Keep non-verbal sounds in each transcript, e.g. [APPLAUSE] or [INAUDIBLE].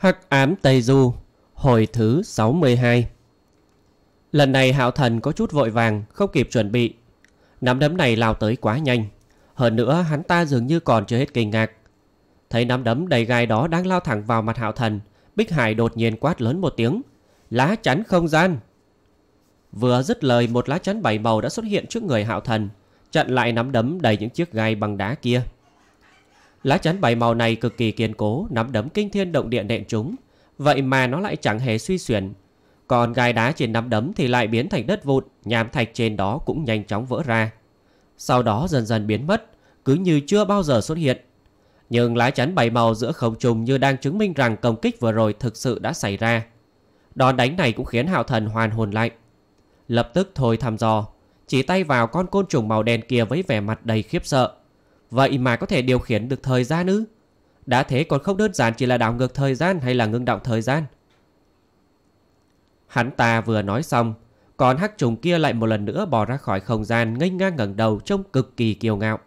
Hắc ám Tây Du, hồi thứ 62 Lần này hạo thần có chút vội vàng, không kịp chuẩn bị. Nắm đấm này lao tới quá nhanh. Hơn nữa hắn ta dường như còn chưa hết kinh ngạc. Thấy nắm đấm đầy gai đó đang lao thẳng vào mặt hạo thần, Bích Hải đột nhiên quát lớn một tiếng. Lá chắn không gian! Vừa dứt lời một lá chắn bảy màu đã xuất hiện trước người hạo thần, chặn lại nắm đấm đầy những chiếc gai bằng đá kia. Lá chắn bảy màu này cực kỳ kiên cố, nắm đấm kinh thiên động địa nện chúng. Vậy mà nó lại chẳng hề suy xuyển. Còn gai đá trên nắm đấm thì lại biến thành đất vụn, nhàm thạch trên đó cũng nhanh chóng vỡ ra. Sau đó dần dần biến mất, cứ như chưa bao giờ xuất hiện. Nhưng lá chắn bảy màu giữa không trùng như đang chứng minh rằng công kích vừa rồi thực sự đã xảy ra. Đòn đánh này cũng khiến hạo thần hoàn hồn lạnh. Lập tức thôi thăm dò, chỉ tay vào con côn trùng màu đen kia với vẻ mặt đầy khiếp sợ. Vậy mà có thể điều khiển được thời gian ư? Đã thế còn không đơn giản chỉ là đảo ngược thời gian hay là ngưng động thời gian. Hắn ta vừa nói xong, còn hắc trùng kia lại một lần nữa bò ra khỏi không gian ngây ngang ngẩng đầu trông cực kỳ kiêu ngạo.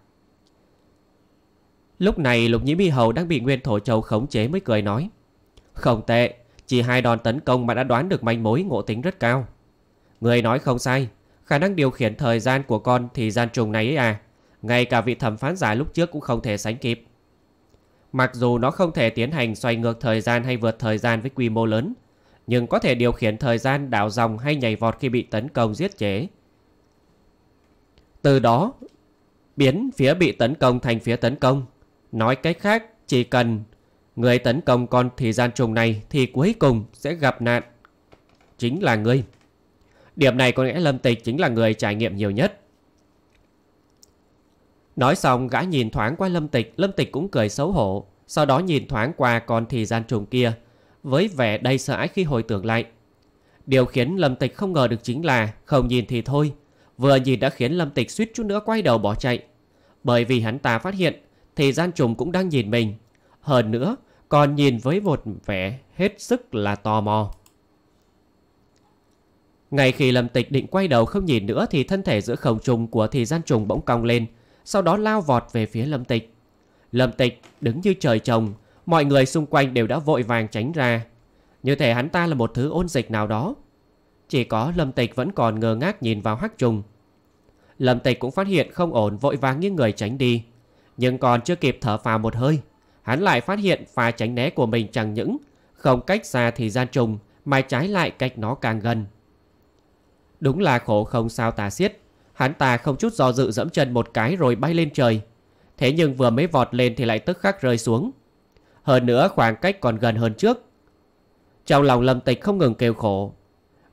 Lúc này lục nhĩ mi hầu đang bị nguyên thổ châu khống chế mới cười nói. Không tệ, chỉ hai đòn tấn công mà đã đoán được manh mối ngộ tính rất cao. Người nói không sai, khả năng điều khiển thời gian của con thì gian trùng này ấy à, ngay cả vị thẩm phán giả lúc trước cũng không thể sánh kịp. Mặc dù nó không thể tiến hành xoay ngược thời gian hay vượt thời gian với quy mô lớn, nhưng có thể điều khiển thời gian đảo dòng hay nhảy vọt khi bị tấn công giết chế. Từ đó, biến phía bị tấn công thành phía tấn công. Nói cách khác, chỉ cần người tấn công con thời gian trùng này thì cuối cùng sẽ gặp nạn. Chính là ngươi. Điểm này có lẽ Lâm Tịch chính là người trải nghiệm nhiều nhất. Nói xong gã nhìn thoáng qua Lâm Tịch, Lâm Tịch cũng cười xấu hổ, sau đó nhìn thoáng qua con thì gian trùng kia, với vẻ đầy sợ hãi khi hồi tưởng lại. Điều khiến Lâm Tịch không ngờ được chính là không nhìn thì thôi, vừa nhìn đã khiến Lâm Tịch suýt chút nữa quay đầu bỏ chạy. Bởi vì hắn ta phát hiện thì gian trùng cũng đang nhìn mình, hơn nữa còn nhìn với một vẻ hết sức là tò mò. Ngay khi Lâm Tịch định quay đầu không nhìn nữa thì thân thể giữa không trùng của thì gian trùng bỗng cong lên, sau đó lao vọt về phía Lâm Tịch. Lâm Tịch đứng như trời trồng, mọi người xung quanh đều đã vội vàng tránh ra. Như thể hắn ta là một thứ ôn dịch nào đó. Chỉ có Lâm Tịch vẫn còn ngơ ngác nhìn vào hắc trùng. Lâm Tịch cũng phát hiện không ổn vội vàng nghiêng người tránh đi. Nhưng còn chưa kịp thở phào một hơi, hắn lại phát hiện pha tránh né của mình chẳng những không cách xa thì gian trùng, mà trái lại cách nó càng gần. Đúng là khổ không sao tà xiết. Hắn ta không chút do dự dẫm chân một cái rồi bay lên trời. Thế nhưng vừa mới vọt lên thì lại tức khắc rơi xuống. Hơn nữa khoảng cách còn gần hơn trước. Trong lòng lâm tịch không ngừng kêu khổ.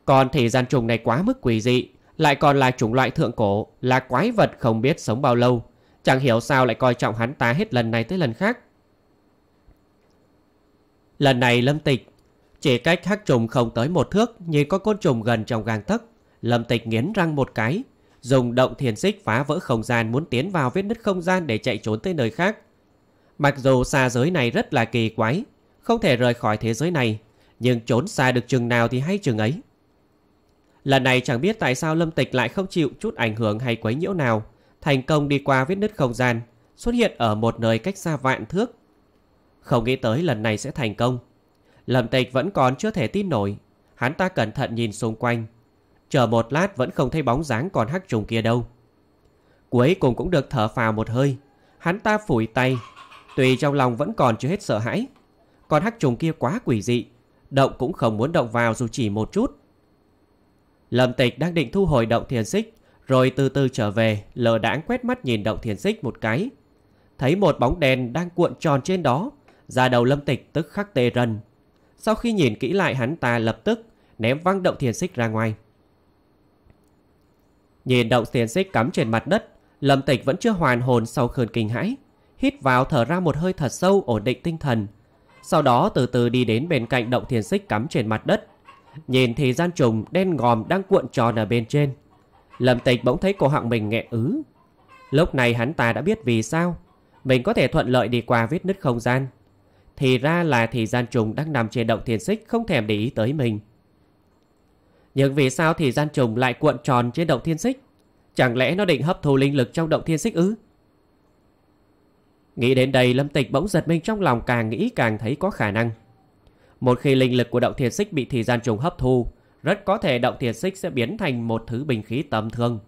Còn thì gian trùng này quá mức quỷ dị. Lại còn là chủng loại thượng cổ, là quái vật không biết sống bao lâu. Chẳng hiểu sao lại coi trọng hắn ta hết lần này tới lần khác. Lần này lâm tịch chỉ cách hắc trùng không tới một thước, nhìn có côn trùng gần trong gang tấc, Lâm Tịch nghiến răng một cái, dùng động thiền xích phá vỡ không gian muốn tiến vào vết nứt không gian để chạy trốn tới nơi khác. Mặc dù xa giới này rất là kỳ quái, không thể rời khỏi thế giới này, nhưng trốn xa được chừng nào thì hay chừng ấy. Lần này chẳng biết tại sao Lâm Tịch lại không chịu chút ảnh hưởng hay quấy nhiễu nào, thành công đi qua vết nứt không gian, xuất hiện ở một nơi cách xa vạn thước. Không nghĩ tới lần này sẽ thành công. Lâm Tịch vẫn còn chưa thể tin nổi, hắn ta cẩn thận nhìn xung quanh, chờ một lát vẫn không thấy bóng dáng con hắc trùng kia đâu. Cuối cùng cũng được thở phào một hơi, hắn ta phủi tay, tuy trong lòng vẫn còn chưa hết sợ hãi. Con hắc trùng kia quá quỷ dị, động cũng không muốn động vào dù chỉ một chút. Lâm Tịch đang định thu hồi động thiền xích, rồi từ từ trở về, lờ đãng quét mắt nhìn động thiền xích một cái. Thấy một bóng đèn đang cuộn tròn trên đó, ra đầu Lâm Tịch tức khắc tê rần. Sau khi nhìn kỹ lại hắn ta lập tức ném văng động thiền xích ra ngoài. Nhìn động xiềng xích cắm trên mặt đất, Lâm Tịch vẫn chưa hoàn hồn sau cơn kinh hãi. Hít vào thở ra một hơi thật sâu ổn định tinh thần. Sau đó từ từ đi đến bên cạnh động thiền xích cắm trên mặt đất. Nhìn thì gian trùng đen ngòm đang cuộn tròn ở bên trên. Lâm Tịch bỗng thấy cổ họng mình nghẹn ứ. Lúc này hắn ta đã biết vì sao. Mình có thể thuận lợi đi qua vết nứt không gian. Thì ra là thì gian trùng đang nằm trên động thiền xích không thèm để ý tới mình. Nhưng vì sao thì gian trùng lại cuộn tròn trên động thiên xích? Chẳng lẽ nó định hấp thụ linh lực trong động thiên xích ư? Nghĩ đến đây Lâm Tịch bỗng giật mình trong lòng càng nghĩ càng thấy có khả năng. Một khi linh lực của động thiên xích bị thì gian trùng hấp thu, rất có thể động thiên xích sẽ biến thành một thứ bình khí tầm thường.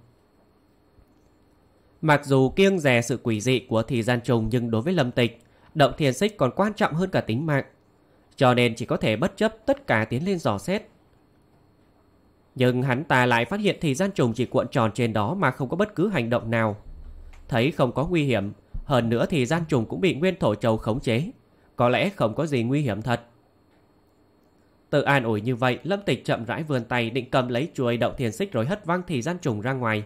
Mặc dù kiêng rè sự quỷ dị của thì gian trùng nhưng đối với Lâm Tịch, động thiên xích còn quan trọng hơn cả tính mạng. Cho nên chỉ có thể bất chấp tất cả tiến lên dò xét. Nhưng hắn ta lại phát hiện thì gian trùng chỉ cuộn tròn trên đó mà không có bất cứ hành động nào. Thấy không có nguy hiểm, hơn nữa thì gian trùng cũng bị nguyên thổ trầu khống chế. Có lẽ không có gì nguy hiểm thật. Tự an ủi như vậy, lâm tịch chậm rãi vươn tay định cầm lấy chuôi đậu thiền xích rồi hất văng thì gian trùng ra ngoài.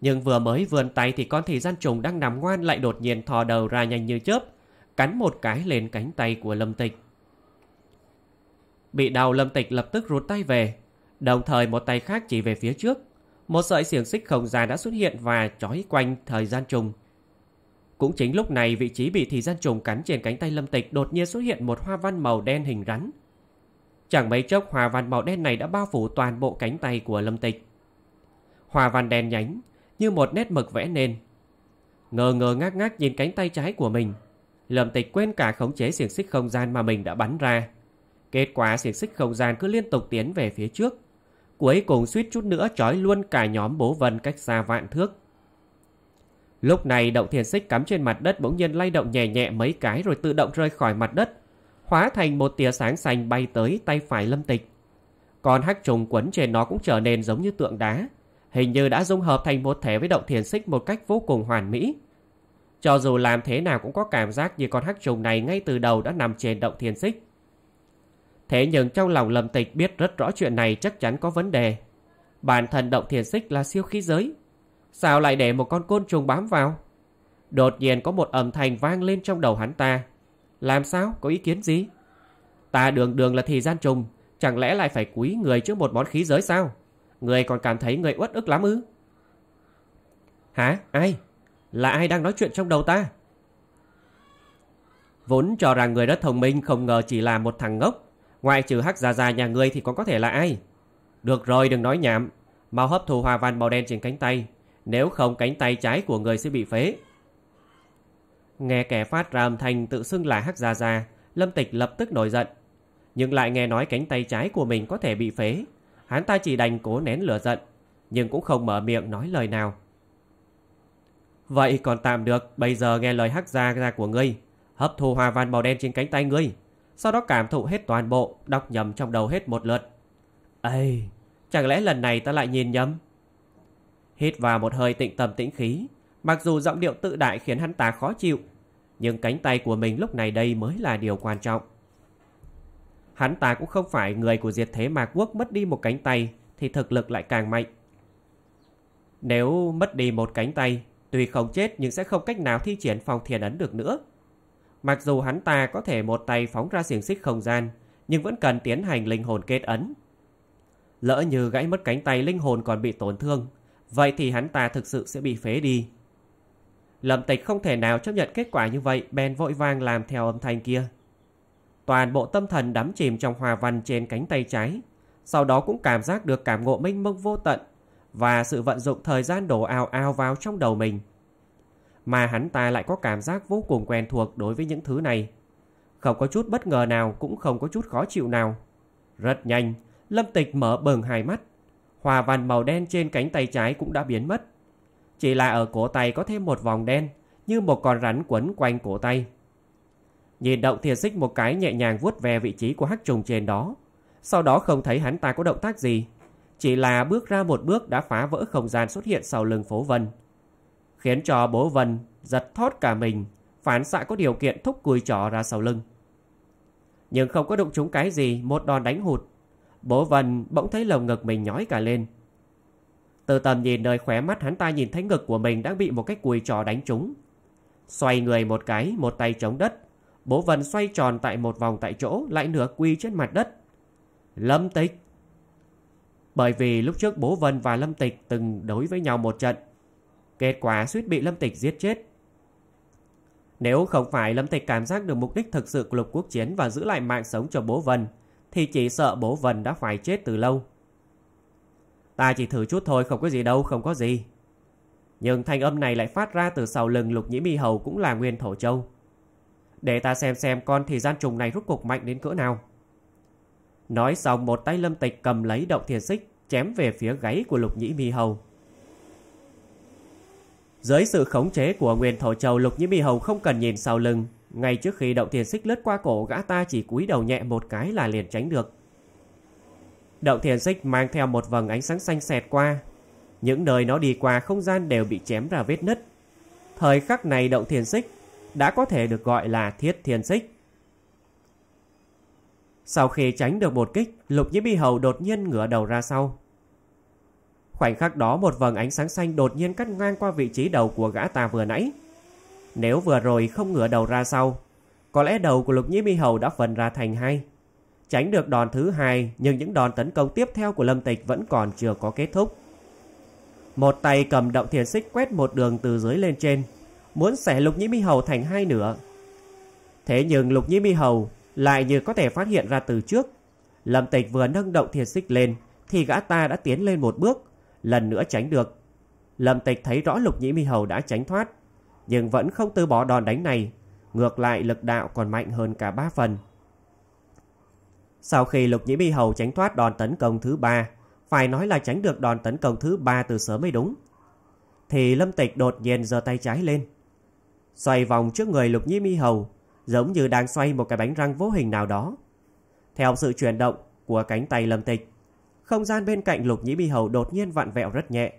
Nhưng vừa mới vươn tay thì con thì gian trùng đang nằm ngoan lại đột nhiên thò đầu ra nhanh như chớp, cắn một cái lên cánh tay của lâm tịch. Bị đau lâm tịch lập tức rút tay về, Đồng thời một tay khác chỉ về phía trước, một sợi xiềng xích không gian đã xuất hiện và trói quanh thời gian trùng. Cũng chính lúc này vị trí bị thời gian trùng cắn trên cánh tay lâm tịch đột nhiên xuất hiện một hoa văn màu đen hình rắn. Chẳng mấy chốc hoa văn màu đen này đã bao phủ toàn bộ cánh tay của lâm tịch. Hoa văn đen nhánh, như một nét mực vẽ nên. Ngờ ngờ ngác ngác nhìn cánh tay trái của mình, lâm tịch quên cả khống chế xiềng xích không gian mà mình đã bắn ra. Kết quả xiềng xích không gian cứ liên tục tiến về phía trước cuối cùng suýt chút nữa trói luôn cả nhóm bố Vân cách xa vạn thước. Lúc này động thiền xích cắm trên mặt đất bỗng nhiên lay động nhẹ nhẹ mấy cái rồi tự động rơi khỏi mặt đất, hóa thành một tia sáng xanh bay tới tay phải lâm tịch. Còn hắc trùng quấn trên nó cũng trở nên giống như tượng đá, hình như đã dung hợp thành một thể với động thiền xích một cách vô cùng hoàn mỹ. Cho dù làm thế nào cũng có cảm giác như con hắc trùng này ngay từ đầu đã nằm trên động thiền xích. Thế nhưng trong lòng Lâm Tịch biết rất rõ chuyện này chắc chắn có vấn đề. Bản thân động thiền xích là siêu khí giới. Sao lại để một con côn trùng bám vào? Đột nhiên có một âm thanh vang lên trong đầu hắn ta. Làm sao? Có ý kiến gì? Ta đường đường là thì gian trùng. Chẳng lẽ lại phải quý người trước một món khí giới sao? Người còn cảm thấy người uất ức lắm ư? Hả? Ai? Là ai đang nói chuyện trong đầu ta? Vốn cho rằng người rất thông minh không ngờ chỉ là một thằng ngốc Ngoài trừ hắc già già nhà ngươi thì còn có thể là ai? Được rồi, đừng nói nhảm. Mau hấp thụ hoa văn màu đen trên cánh tay. Nếu không cánh tay trái của ngươi sẽ bị phế. Nghe kẻ phát ra âm thanh tự xưng là hắc già già, Lâm Tịch lập tức nổi giận. Nhưng lại nghe nói cánh tay trái của mình có thể bị phế. Hắn ta chỉ đành cố nén lửa giận, nhưng cũng không mở miệng nói lời nào. Vậy còn tạm được, bây giờ nghe lời hắc ra ra của ngươi. Hấp thu hoa văn màu đen trên cánh tay ngươi sau đó cảm thụ hết toàn bộ, đọc nhầm trong đầu hết một lượt. Ây, chẳng lẽ lần này ta lại nhìn nhầm? Hít vào một hơi tịnh tâm tĩnh khí, mặc dù giọng điệu tự đại khiến hắn ta khó chịu, nhưng cánh tay của mình lúc này đây mới là điều quan trọng. Hắn ta cũng không phải người của diệt thế mạc quốc mất đi một cánh tay thì thực lực lại càng mạnh. Nếu mất đi một cánh tay, tuy không chết nhưng sẽ không cách nào thi triển phòng thiền ấn được nữa. Mặc dù hắn ta có thể một tay phóng ra xiềng xích không gian, nhưng vẫn cần tiến hành linh hồn kết ấn. Lỡ như gãy mất cánh tay linh hồn còn bị tổn thương, vậy thì hắn ta thực sự sẽ bị phế đi. Lâm Tịch không thể nào chấp nhận kết quả như vậy, bèn vội vàng làm theo âm thanh kia. Toàn bộ tâm thần đắm chìm trong hòa văn trên cánh tay trái, sau đó cũng cảm giác được cảm ngộ minh mông vô tận và sự vận dụng thời gian đổ ao ao vào trong đầu mình mà hắn ta lại có cảm giác vô cùng quen thuộc đối với những thứ này. Không có chút bất ngờ nào cũng không có chút khó chịu nào. Rất nhanh, Lâm Tịch mở bừng hai mắt. Hòa văn màu đen trên cánh tay trái cũng đã biến mất. Chỉ là ở cổ tay có thêm một vòng đen, như một con rắn quấn quanh cổ tay. Nhìn động thiệt xích một cái nhẹ nhàng vuốt về vị trí của hắc trùng trên đó. Sau đó không thấy hắn ta có động tác gì. Chỉ là bước ra một bước đã phá vỡ không gian xuất hiện sau lưng phố vân khiến cho bố Vân giật thót cả mình, phản xạ có điều kiện thúc cùi trỏ ra sau lưng. Nhưng không có đụng trúng cái gì, một đòn đánh hụt. Bố Vân bỗng thấy lồng ngực mình nhói cả lên. Từ tầm nhìn nơi khóe mắt hắn ta nhìn thấy ngực của mình đang bị một cái cùi trò đánh trúng. Xoay người một cái, một tay chống đất. Bố Vân xoay tròn tại một vòng tại chỗ, lại nửa quy trên mặt đất. Lâm Tịch Bởi vì lúc trước bố Vân và Lâm Tịch từng đối với nhau một trận, Kết quả suýt bị Lâm Tịch giết chết. Nếu không phải Lâm Tịch cảm giác được mục đích thực sự của lục quốc chiến và giữ lại mạng sống cho bố Vân, thì chỉ sợ bố Vân đã phải chết từ lâu. Ta chỉ thử chút thôi, không có gì đâu, không có gì. Nhưng thanh âm này lại phát ra từ sau lưng lục nhĩ mi hầu cũng là nguyên thổ châu. Để ta xem xem con thì gian trùng này rút cục mạnh đến cỡ nào. Nói xong một tay lâm tịch cầm lấy động thiền xích chém về phía gáy của lục nhĩ mi hầu. Dưới sự khống chế của Nguyên Thổ Châu Lục Như Mi Hồng không cần nhìn sau lưng. Ngay trước khi động thiền xích lướt qua cổ gã ta chỉ cúi đầu nhẹ một cái là liền tránh được. Động thiền xích mang theo một vầng ánh sáng xanh xẹt qua. Những nơi nó đi qua không gian đều bị chém ra vết nứt. Thời khắc này động thiền xích đã có thể được gọi là thiết thiền xích. Sau khi tránh được một kích, Lục Nhiễm Bi Hầu đột nhiên ngửa đầu ra sau, Khoảnh khắc đó một vầng ánh sáng xanh đột nhiên cắt ngang qua vị trí đầu của gã ta vừa nãy. Nếu vừa rồi không ngửa đầu ra sau, có lẽ đầu của lục nhĩ mi hầu đã phần ra thành hai. Tránh được đòn thứ hai nhưng những đòn tấn công tiếp theo của Lâm Tịch vẫn còn chưa có kết thúc. Một tay cầm động thiền xích quét một đường từ dưới lên trên, muốn xẻ lục nhĩ mi hầu thành hai nửa. Thế nhưng lục nhĩ mi hầu lại như có thể phát hiện ra từ trước. Lâm Tịch vừa nâng động thiền xích lên thì gã ta đã tiến lên một bước, lần nữa tránh được. Lâm Tịch thấy rõ lục nhĩ mi hầu đã tránh thoát, nhưng vẫn không từ bỏ đòn đánh này, ngược lại lực đạo còn mạnh hơn cả ba phần. Sau khi lục nhĩ mi hầu tránh thoát đòn tấn công thứ ba, phải nói là tránh được đòn tấn công thứ ba từ sớm mới đúng. Thì Lâm Tịch đột nhiên giơ tay trái lên. Xoay vòng trước người lục nhĩ mi hầu, giống như đang xoay một cái bánh răng vô hình nào đó. Theo sự chuyển động của cánh tay Lâm Tịch, không gian bên cạnh Lục Nhĩ Mi Hầu đột nhiên vặn vẹo rất nhẹ.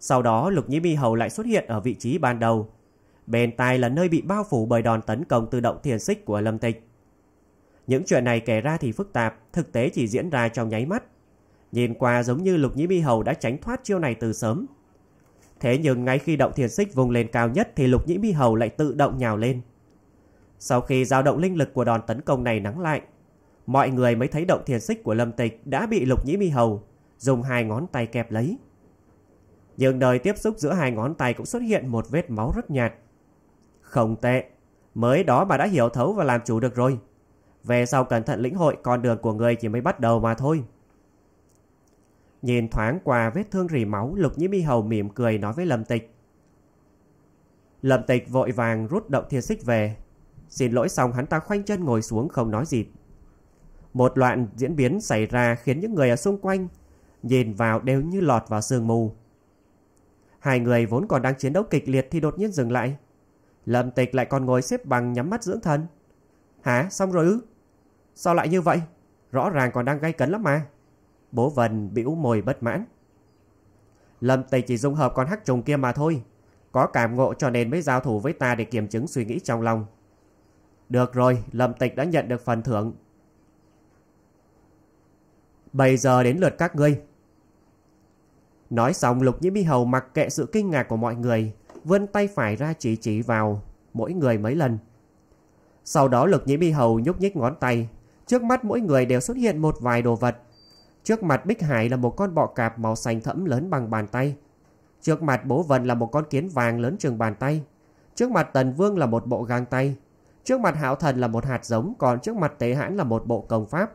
Sau đó Lục Nhĩ Mi Hầu lại xuất hiện ở vị trí ban đầu. Bên tai là nơi bị bao phủ bởi đòn tấn công tự động thiền xích của Lâm Tịch. Những chuyện này kể ra thì phức tạp, thực tế chỉ diễn ra trong nháy mắt. Nhìn qua giống như Lục Nhĩ Mi Hầu đã tránh thoát chiêu này từ sớm. Thế nhưng ngay khi động thiền xích vùng lên cao nhất thì Lục Nhĩ Mi Hầu lại tự động nhào lên. Sau khi dao động linh lực của đòn tấn công này nắng lại, mọi người mới thấy động thiền xích của Lâm Tịch đã bị Lục Nhĩ Mi Hầu dùng hai ngón tay kẹp lấy. Nhưng nơi tiếp xúc giữa hai ngón tay cũng xuất hiện một vết máu rất nhạt. Không tệ, mới đó mà đã hiểu thấu và làm chủ được rồi. Về sau cẩn thận lĩnh hội con đường của người chỉ mới bắt đầu mà thôi. Nhìn thoáng qua vết thương rỉ máu, Lục Nhĩ Mi Hầu mỉm cười nói với Lâm Tịch. Lâm Tịch vội vàng rút động thiên xích về. Xin lỗi xong hắn ta khoanh chân ngồi xuống không nói gì một loạt diễn biến xảy ra khiến những người ở xung quanh nhìn vào đều như lọt vào sương mù. Hai người vốn còn đang chiến đấu kịch liệt thì đột nhiên dừng lại. Lâm tịch lại còn ngồi xếp bằng nhắm mắt dưỡng thần. Hả? Xong rồi ư? Sao lại như vậy? Rõ ràng còn đang gây cấn lắm mà. Bố Vân bị ú mồi bất mãn. Lâm tịch chỉ dung hợp con hắc trùng kia mà thôi. Có cảm ngộ cho nên mới giao thủ với ta để kiểm chứng suy nghĩ trong lòng. Được rồi, Lâm tịch đã nhận được phần thưởng Bây giờ đến lượt các ngươi. Nói xong Lục Nhĩ Mi Hầu mặc kệ sự kinh ngạc của mọi người, vươn tay phải ra chỉ chỉ vào, mỗi người mấy lần. Sau đó Lục Nhĩ Mi Hầu nhúc nhích ngón tay, trước mắt mỗi người đều xuất hiện một vài đồ vật. Trước mặt Bích Hải là một con bọ cạp màu xanh thẫm lớn bằng bàn tay. Trước mặt Bố Vân là một con kiến vàng lớn trường bàn tay. Trước mặt Tần Vương là một bộ găng tay. Trước mặt Hạo Thần là một hạt giống, còn trước mặt Tế Hãn là một bộ công pháp.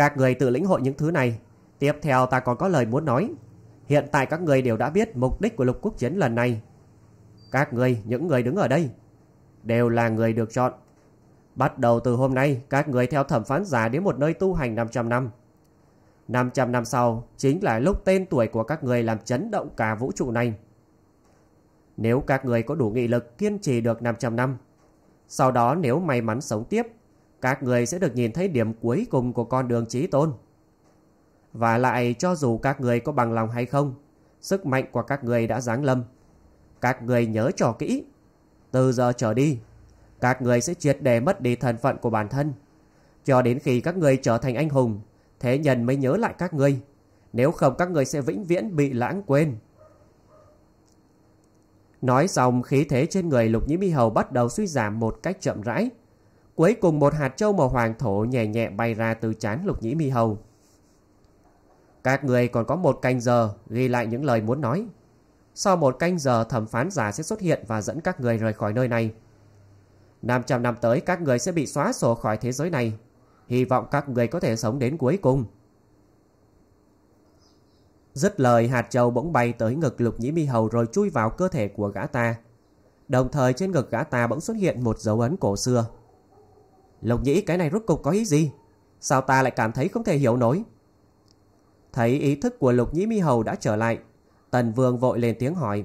Các người tự lĩnh hội những thứ này. Tiếp theo ta còn có lời muốn nói. Hiện tại các người đều đã biết mục đích của lục quốc chiến lần này. Các người, những người đứng ở đây, đều là người được chọn. Bắt đầu từ hôm nay, các người theo thẩm phán giả đến một nơi tu hành 500 năm. 500 năm sau, chính là lúc tên tuổi của các người làm chấn động cả vũ trụ này. Nếu các người có đủ nghị lực kiên trì được 500 năm, sau đó nếu may mắn sống tiếp, các người sẽ được nhìn thấy điểm cuối cùng của con đường trí tôn. Và lại cho dù các người có bằng lòng hay không, sức mạnh của các người đã giáng lâm. Các người nhớ trò kỹ, từ giờ trở đi, các người sẽ triệt để mất đi thân phận của bản thân. Cho đến khi các người trở thành anh hùng, thế nhân mới nhớ lại các người. Nếu không các người sẽ vĩnh viễn bị lãng quên. Nói xong khí thế trên người Lục Nhĩ Mi Hầu bắt đầu suy giảm một cách chậm rãi cuối cùng một hạt châu màu hoàng thổ nhẹ nhẹ bay ra từ chán lục nhĩ mi hầu. Các người còn có một canh giờ ghi lại những lời muốn nói. Sau một canh giờ thẩm phán giả sẽ xuất hiện và dẫn các người rời khỏi nơi này. 500 năm tới các người sẽ bị xóa sổ khỏi thế giới này. Hy vọng các người có thể sống đến cuối cùng. Dứt lời hạt châu bỗng bay tới ngực lục nhĩ mi hầu rồi chui vào cơ thể của gã ta. Đồng thời trên ngực gã ta bỗng xuất hiện một dấu ấn cổ xưa. Lộc nhĩ cái này rốt cục có ý gì? Sao ta lại cảm thấy không thể hiểu nổi? Thấy ý thức của lục nhĩ mi hầu đã trở lại, Tần Vương vội lên tiếng hỏi.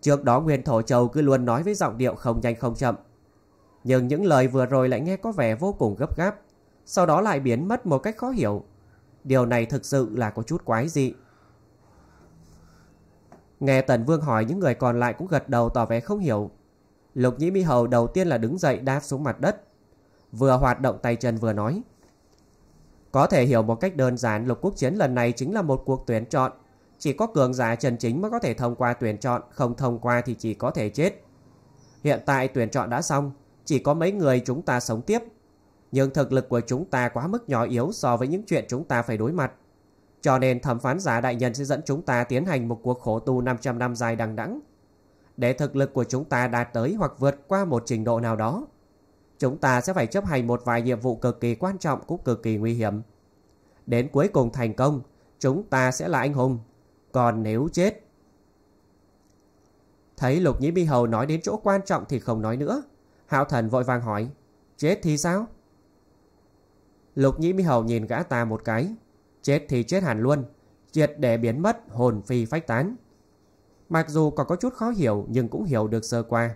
Trước đó Nguyên Thổ Châu cứ luôn nói với giọng điệu không nhanh không chậm. Nhưng những lời vừa rồi lại nghe có vẻ vô cùng gấp gáp, sau đó lại biến mất một cách khó hiểu. Điều này thực sự là có chút quái dị. Nghe Tần Vương hỏi những người còn lại cũng gật đầu tỏ vẻ không hiểu. Lục Nhĩ Mi Hầu đầu tiên là đứng dậy đáp xuống mặt đất, vừa hoạt động tay chân vừa nói. Có thể hiểu một cách đơn giản lục quốc chiến lần này chính là một cuộc tuyển chọn. Chỉ có cường giả chân chính mới có thể thông qua tuyển chọn, không thông qua thì chỉ có thể chết. Hiện tại tuyển chọn đã xong, chỉ có mấy người chúng ta sống tiếp. Nhưng thực lực của chúng ta quá mức nhỏ yếu so với những chuyện chúng ta phải đối mặt. Cho nên thẩm phán giả đại nhân sẽ dẫn chúng ta tiến hành một cuộc khổ tu 500 năm dài đằng đẵng để thực lực của chúng ta đạt tới hoặc vượt qua một trình độ nào đó chúng ta sẽ phải chấp hành một vài nhiệm vụ cực kỳ quan trọng cũng cực kỳ nguy hiểm. Đến cuối cùng thành công, chúng ta sẽ là anh hùng. Còn nếu chết... Thấy Lục Nhĩ Mi Hầu nói đến chỗ quan trọng thì không nói nữa. Hạo thần vội vàng hỏi, chết thì sao? Lục Nhĩ Mi Hầu nhìn gã ta một cái, chết thì chết hẳn luôn, triệt để biến mất hồn phi phách tán. Mặc dù còn có chút khó hiểu nhưng cũng hiểu được sơ qua.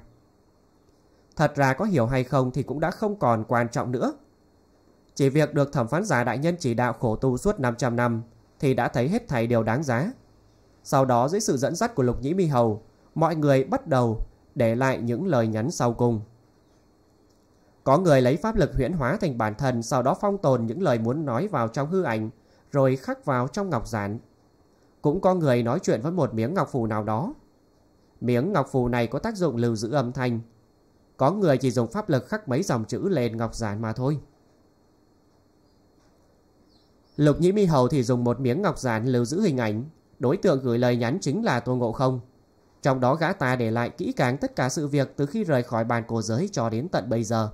Thật ra có hiểu hay không thì cũng đã không còn quan trọng nữa. Chỉ việc được thẩm phán giả đại nhân chỉ đạo khổ tu suốt 500 năm thì đã thấy hết thảy điều đáng giá. Sau đó dưới sự dẫn dắt của Lục Nhĩ Mi Hầu, mọi người bắt đầu để lại những lời nhắn sau cùng. Có người lấy pháp lực huyễn hóa thành bản thân sau đó phong tồn những lời muốn nói vào trong hư ảnh rồi khắc vào trong ngọc giản. Cũng có người nói chuyện với một miếng ngọc phù nào đó. Miếng ngọc phù này có tác dụng lưu giữ âm thanh, có người chỉ dùng pháp lực khắc mấy dòng chữ lên ngọc giản mà thôi. Lục Nhĩ Mi Hầu thì dùng một miếng ngọc giản lưu giữ hình ảnh. Đối tượng gửi lời nhắn chính là Tô Ngộ Không. Trong đó gã ta để lại kỹ càng tất cả sự việc từ khi rời khỏi bàn cổ giới cho đến tận bây giờ.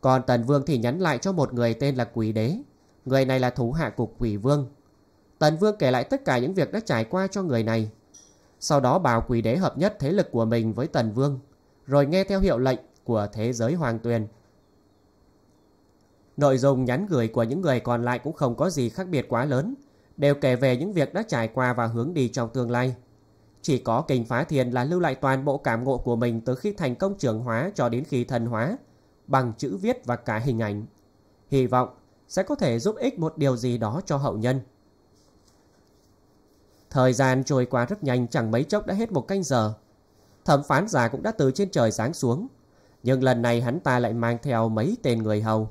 Còn Tần Vương thì nhắn lại cho một người tên là Quỷ Đế. Người này là thủ hạ của Quỷ Vương. Tần Vương kể lại tất cả những việc đã trải qua cho người này. Sau đó bảo Quỷ Đế hợp nhất thế lực của mình với Tần Vương rồi nghe theo hiệu lệnh của thế giới hoàng tuyền. Nội dung nhắn gửi của những người còn lại cũng không có gì khác biệt quá lớn, đều kể về những việc đã trải qua và hướng đi trong tương lai. Chỉ có kình phá thiền là lưu lại toàn bộ cảm ngộ của mình từ khi thành công trưởng hóa cho đến khi thần hóa, bằng chữ viết và cả hình ảnh. Hy vọng sẽ có thể giúp ích một điều gì đó cho hậu nhân. Thời gian trôi qua rất nhanh chẳng mấy chốc đã hết một canh giờ thẩm phán già cũng đã từ trên trời sáng xuống. Nhưng lần này hắn ta lại mang theo mấy tên người hầu.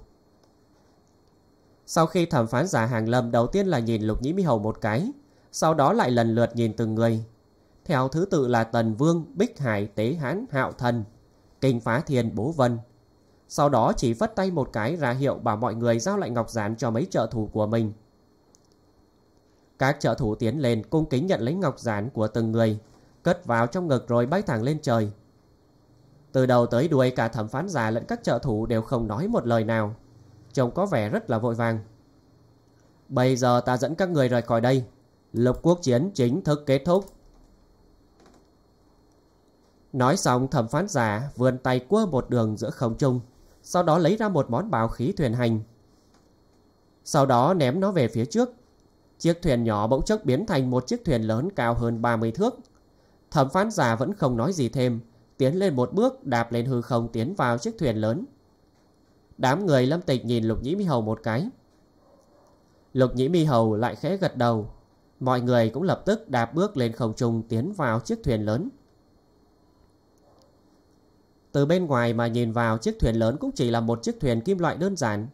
Sau khi thẩm phán giả hàng lâm đầu tiên là nhìn Lục Nhĩ mi Hầu một cái, sau đó lại lần lượt nhìn từng người. Theo thứ tự là Tần Vương, Bích Hải, Tế Hán, Hạo Thần, Kinh Phá Thiên, Bố Vân. Sau đó chỉ vất tay một cái ra hiệu bảo mọi người giao lại ngọc giản cho mấy trợ thủ của mình. Các trợ thủ tiến lên cung kính nhận lấy ngọc giản của từng người cất vào trong ngực rồi bay thẳng lên trời. Từ đầu tới đuôi cả thẩm phán già lẫn các trợ thủ đều không nói một lời nào. Trông có vẻ rất là vội vàng. Bây giờ ta dẫn các người rời khỏi đây. Lục quốc chiến chính thức kết thúc. Nói xong thẩm phán giả vươn tay cua một đường giữa không trung, sau đó lấy ra một món bào khí thuyền hành. Sau đó ném nó về phía trước. Chiếc thuyền nhỏ bỗng chốc biến thành một chiếc thuyền lớn cao hơn 30 thước, Thẩm phán giả vẫn không nói gì thêm, tiến lên một bước đạp lên hư không tiến vào chiếc thuyền lớn. Đám người lâm tịch nhìn lục nhĩ mi hầu một cái. Lục nhĩ mi hầu lại khẽ gật đầu. Mọi người cũng lập tức đạp bước lên không trung tiến vào chiếc thuyền lớn. Từ bên ngoài mà nhìn vào chiếc thuyền lớn cũng chỉ là một chiếc thuyền kim loại đơn giản.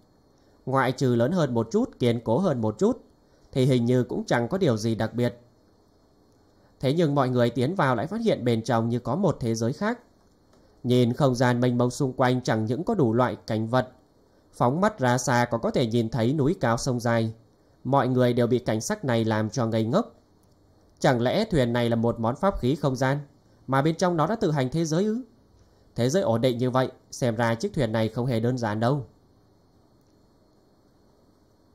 Ngoại trừ lớn hơn một chút, kiên cố hơn một chút, thì hình như cũng chẳng có điều gì đặc biệt. Thế nhưng mọi người tiến vào lại phát hiện bên trong như có một thế giới khác. Nhìn không gian mênh mông xung quanh chẳng những có đủ loại cảnh vật. Phóng mắt ra xa còn có thể nhìn thấy núi cao sông dài. Mọi người đều bị cảnh sắc này làm cho ngây ngốc. Chẳng lẽ thuyền này là một món pháp khí không gian mà bên trong nó đã tự hành thế giới ư? Thế giới ổn định như vậy, xem ra chiếc thuyền này không hề đơn giản đâu.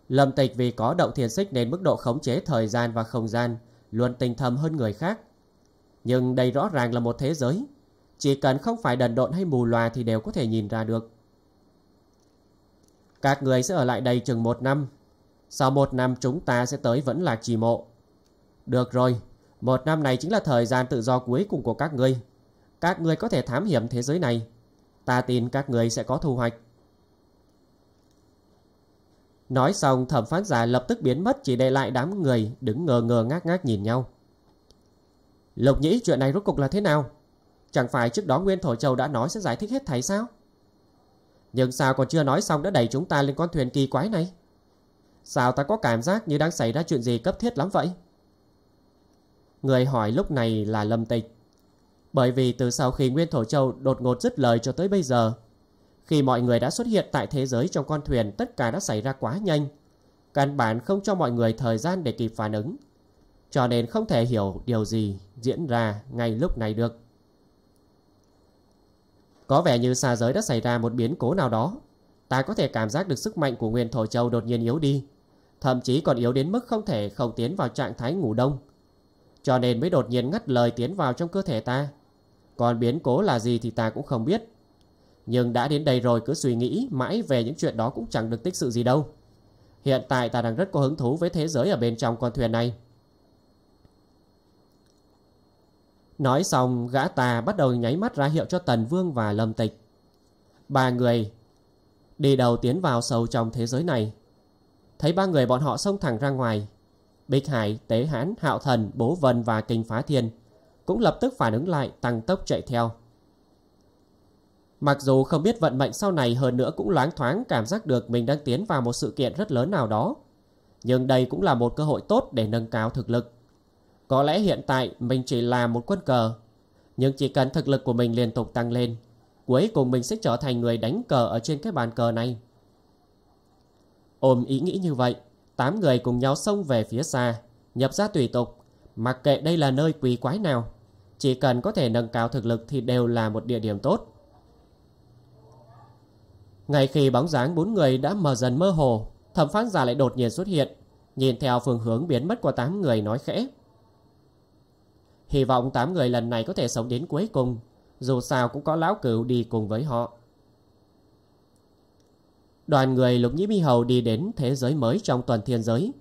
Lâm Tịch vì có động thiền xích nên mức độ khống chế thời gian và không gian luôn tình thầm hơn người khác. Nhưng đây rõ ràng là một thế giới. Chỉ cần không phải đần độn hay mù loà thì đều có thể nhìn ra được. Các người sẽ ở lại đây chừng một năm. Sau một năm chúng ta sẽ tới vẫn là trì mộ. Được rồi, một năm này chính là thời gian tự do cuối cùng của các ngươi. Các ngươi có thể thám hiểm thế giới này. Ta tin các người sẽ có thu hoạch. Nói xong thẩm phán giả lập tức biến mất chỉ để lại đám người đứng ngờ ngờ ngác ngác nhìn nhau. Lộc nhĩ chuyện này rốt cục là thế nào? Chẳng phải trước đó Nguyên Thổ Châu đã nói sẽ giải thích hết thảy sao? Nhưng sao còn chưa nói xong đã đẩy chúng ta lên con thuyền kỳ quái này? Sao ta có cảm giác như đang xảy ra chuyện gì cấp thiết lắm vậy? Người hỏi lúc này là Lâm Tịch. Bởi vì từ sau khi Nguyên Thổ Châu đột ngột dứt lời cho tới bây giờ, khi mọi người đã xuất hiện tại thế giới trong con thuyền, tất cả đã xảy ra quá nhanh. Căn bản không cho mọi người thời gian để kịp phản ứng. Cho nên không thể hiểu điều gì diễn ra ngay lúc này được. Có vẻ như xa giới đã xảy ra một biến cố nào đó. Ta có thể cảm giác được sức mạnh của Nguyên Thổ Châu đột nhiên yếu đi. Thậm chí còn yếu đến mức không thể không tiến vào trạng thái ngủ đông. Cho nên mới đột nhiên ngắt lời tiến vào trong cơ thể ta. Còn biến cố là gì thì ta cũng không biết. Nhưng đã đến đây rồi cứ suy nghĩ mãi về những chuyện đó cũng chẳng được tích sự gì đâu. Hiện tại ta đang rất có hứng thú với thế giới ở bên trong con thuyền này. Nói xong, gã ta bắt đầu nháy mắt ra hiệu cho Tần Vương và Lâm Tịch. Ba người đi đầu tiến vào sâu trong thế giới này. Thấy ba người bọn họ xông thẳng ra ngoài. Bích Hải, Tế Hán, Hạo Thần, Bố Vân và Kinh Phá Thiên cũng lập tức phản ứng lại tăng tốc chạy theo. Mặc dù không biết vận mệnh sau này hơn nữa cũng loáng thoáng cảm giác được mình đang tiến vào một sự kiện rất lớn nào đó. Nhưng đây cũng là một cơ hội tốt để nâng cao thực lực. Có lẽ hiện tại mình chỉ là một quân cờ. Nhưng chỉ cần thực lực của mình liên tục tăng lên, cuối cùng mình sẽ trở thành người đánh cờ ở trên cái bàn cờ này. Ôm ý nghĩ như vậy, tám người cùng nhau xông về phía xa, nhập ra tùy tục, mặc kệ đây là nơi quỷ quái nào. Chỉ cần có thể nâng cao thực lực thì đều là một địa điểm tốt. Ngay khi bóng dáng bốn người đã mờ dần mơ hồ, thẩm phán giả lại đột nhiên xuất hiện, nhìn theo phương hướng biến mất của tám người nói khẽ. Hy vọng tám người lần này có thể sống đến cuối cùng, dù sao cũng có lão cửu đi cùng với họ. Đoàn người lục nhĩ mi hầu đi đến thế giới mới trong tuần thiên giới.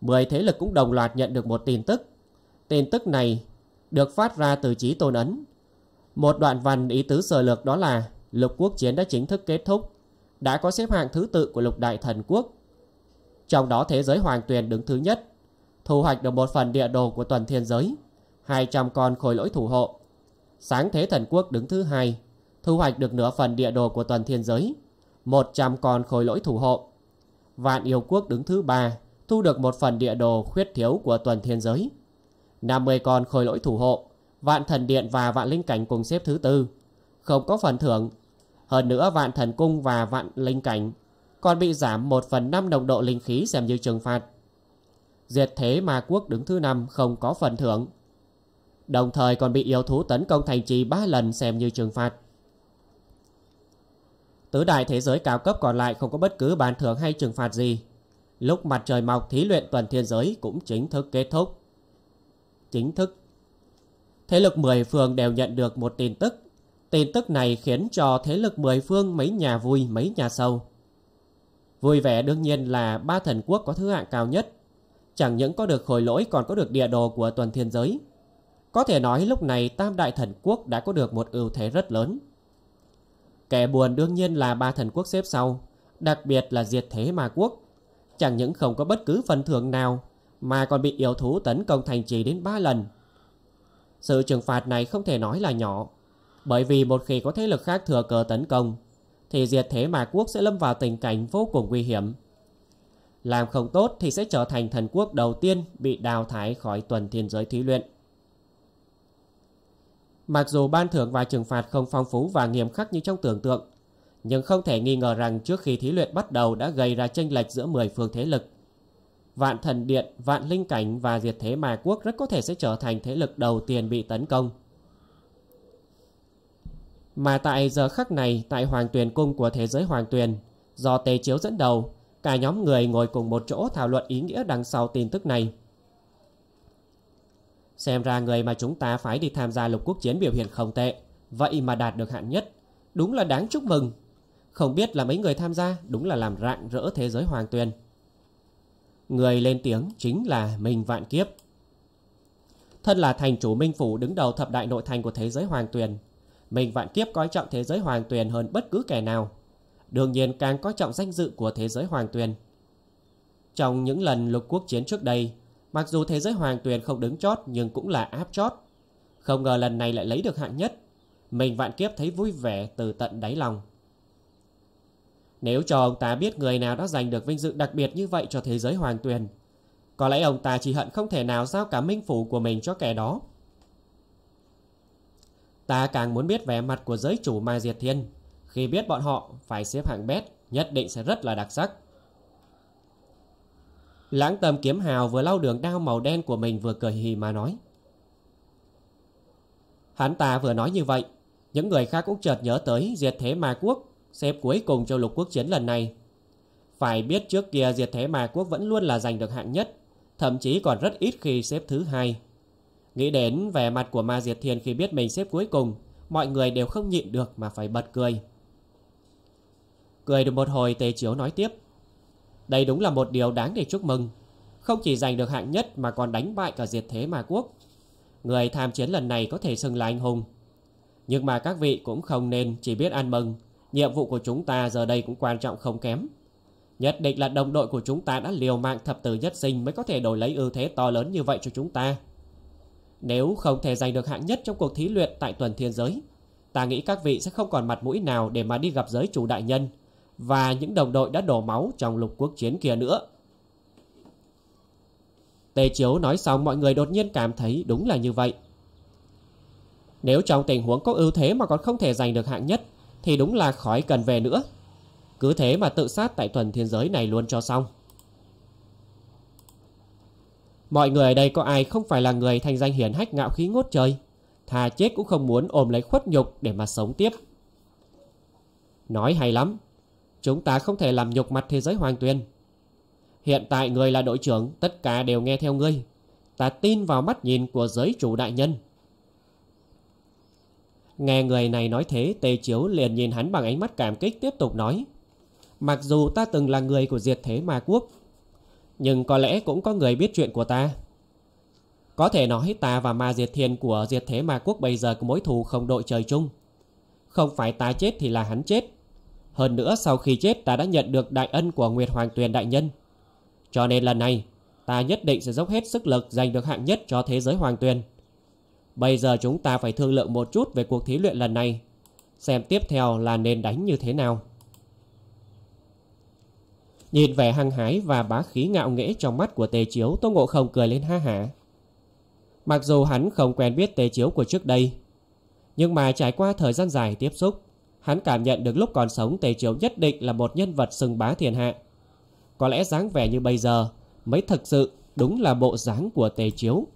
Mười thế lực cũng đồng loạt nhận được một tin tức. Tin tức này được phát ra từ trí tôn ấn. Một đoạn văn ý tứ sơ lược đó là lục quốc chiến đã chính thức kết thúc đã có xếp hạng thứ tự của lục đại thần quốc. Trong đó thế giới hoàng tuyền đứng thứ nhất, thu hoạch được một phần địa đồ của tuần thiên giới, 200 con khối lỗi thủ hộ. Sáng thế thần quốc đứng thứ hai, thu hoạch được nửa phần địa đồ của tuần thiên giới, 100 con khối lỗi thủ hộ. Vạn yêu quốc đứng thứ ba, thu được một phần địa đồ khuyết thiếu của tuần thiên giới. 50 con khối lỗi thủ hộ, vạn thần điện và vạn linh cảnh cùng xếp thứ tư. Không có phần thưởng hơn nữa vạn thần cung và vạn linh cảnh còn bị giảm một phần năm nồng độ linh khí xem như trừng phạt. Diệt thế ma quốc đứng thứ năm không có phần thưởng. Đồng thời còn bị yêu thú tấn công thành trì ba lần xem như trừng phạt. Tứ đại thế giới cao cấp còn lại không có bất cứ bàn thưởng hay trừng phạt gì. Lúc mặt trời mọc thí luyện tuần thiên giới cũng chính thức kết thúc. Chính thức Thế lực 10 phường đều nhận được một tin tức Tin tức này khiến cho thế lực mười phương mấy nhà vui mấy nhà sâu. Vui vẻ đương nhiên là ba thần quốc có thứ hạng cao nhất. Chẳng những có được khối lỗi còn có được địa đồ của toàn thiên giới. Có thể nói lúc này tam đại thần quốc đã có được một ưu thế rất lớn. Kẻ buồn đương nhiên là ba thần quốc xếp sau, đặc biệt là diệt thế ma quốc. Chẳng những không có bất cứ phần thưởng nào mà còn bị yêu thú tấn công thành trì đến 3 lần. Sự trừng phạt này không thể nói là nhỏ, bởi vì một khi có thế lực khác thừa cơ tấn công Thì diệt thế mà quốc sẽ lâm vào tình cảnh vô cùng nguy hiểm Làm không tốt thì sẽ trở thành thần quốc đầu tiên Bị đào thải khỏi tuần thiên giới thí luyện Mặc dù ban thưởng và trừng phạt không phong phú và nghiêm khắc như trong tưởng tượng Nhưng không thể nghi ngờ rằng trước khi thí luyện bắt đầu đã gây ra chênh lệch giữa 10 phương thế lực Vạn thần điện, vạn linh cảnh và diệt thế mà quốc rất có thể sẽ trở thành thế lực đầu tiên bị tấn công mà tại giờ khắc này tại Hoàng Tuyền Cung của thế giới Hoàng Tuyền, do Tề Chiếu dẫn đầu, cả nhóm người ngồi cùng một chỗ thảo luận ý nghĩa đằng sau tin tức này. Xem ra người mà chúng ta phải đi tham gia lục quốc chiến biểu hiện không tệ, vậy mà đạt được hạn nhất, đúng là đáng chúc mừng. Không biết là mấy người tham gia đúng là làm rạng rỡ thế giới Hoàng Tuyền. Người lên tiếng chính là Minh Vạn Kiếp. Thân là thành chủ Minh Phủ đứng đầu thập đại nội thành của thế giới Hoàng Tuyền, mình vạn kiếp coi trọng thế giới hoàng tuyền hơn bất cứ kẻ nào. Đương nhiên càng coi trọng danh dự của thế giới hoàng tuyền. Trong những lần lục quốc chiến trước đây, mặc dù thế giới hoàng tuyền không đứng chót nhưng cũng là áp chót. Không ngờ lần này lại lấy được hạng nhất. Mình vạn kiếp thấy vui vẻ từ tận đáy lòng. Nếu cho ông ta biết người nào đã giành được vinh dự đặc biệt như vậy cho thế giới hoàng tuyền, có lẽ ông ta chỉ hận không thể nào giao cả minh phủ của mình cho kẻ đó. Ta càng muốn biết vẻ mặt của giới chủ Mai Diệt Thiên Khi biết bọn họ phải xếp hạng bét Nhất định sẽ rất là đặc sắc Lãng tầm kiếm hào vừa lau đường đao màu đen của mình vừa cười hì mà nói Hắn ta vừa nói như vậy Những người khác cũng chợt nhớ tới diệt thế ma quốc Xếp cuối cùng cho lục quốc chiến lần này Phải biết trước kia diệt thế ma quốc vẫn luôn là giành được hạng nhất Thậm chí còn rất ít khi xếp thứ hai Nghĩ đến vẻ mặt của Ma Diệt Thiên khi biết mình xếp cuối cùng, mọi người đều không nhịn được mà phải bật cười. Cười được một hồi Tề Chiếu nói tiếp. Đây đúng là một điều đáng để chúc mừng. Không chỉ giành được hạng nhất mà còn đánh bại cả diệt thế Ma Quốc. Người tham chiến lần này có thể xưng là anh hùng. Nhưng mà các vị cũng không nên chỉ biết ăn mừng. Nhiệm vụ của chúng ta giờ đây cũng quan trọng không kém. Nhất định là đồng đội của chúng ta đã liều mạng thập tử nhất sinh mới có thể đổi lấy ưu thế to lớn như vậy cho chúng ta. Nếu không thể giành được hạng nhất trong cuộc thí luyện tại tuần thiên giới, ta nghĩ các vị sẽ không còn mặt mũi nào để mà đi gặp giới chủ đại nhân và những đồng đội đã đổ máu trong lục quốc chiến kia nữa. Tề Chiếu nói xong mọi người đột nhiên cảm thấy đúng là như vậy. Nếu trong tình huống có ưu thế mà còn không thể giành được hạng nhất thì đúng là khỏi cần về nữa. Cứ thế mà tự sát tại tuần thiên giới này luôn cho xong. Mọi người ở đây có ai không phải là người thành danh hiển hách ngạo khí ngốt trời Thà chết cũng không muốn ôm lấy khuất nhục để mà sống tiếp Nói hay lắm Chúng ta không thể làm nhục mặt thế giới hoàng tuyên Hiện tại người là đội trưởng Tất cả đều nghe theo ngươi Ta tin vào mắt nhìn của giới chủ đại nhân Nghe người này nói thế Tề Chiếu liền nhìn hắn bằng ánh mắt cảm kích tiếp tục nói Mặc dù ta từng là người của diệt thế ma quốc nhưng có lẽ cũng có người biết chuyện của ta. Có thể nói ta và ma diệt thiên của diệt thế ma quốc bây giờ có mối thù không đội trời chung. Không phải ta chết thì là hắn chết. Hơn nữa sau khi chết ta đã nhận được đại ân của Nguyệt Hoàng Tuyền Đại Nhân. Cho nên lần này, ta nhất định sẽ dốc hết sức lực giành được hạng nhất cho thế giới Hoàng Tuyền. Bây giờ chúng ta phải thương lượng một chút về cuộc thí luyện lần này. Xem tiếp theo là nên đánh như thế nào. Nhìn vẻ hăng hái và bá khí ngạo nghễ trong mắt của Tề Chiếu, Tô Ngộ Không cười lên ha hả. Mặc dù hắn không quen biết Tề Chiếu của trước đây, nhưng mà trải qua thời gian dài tiếp xúc, hắn cảm nhận được lúc còn sống Tề Chiếu nhất định là một nhân vật sừng bá thiên hạ. Có lẽ dáng vẻ như bây giờ mới thực sự đúng là bộ dáng của Tề Chiếu.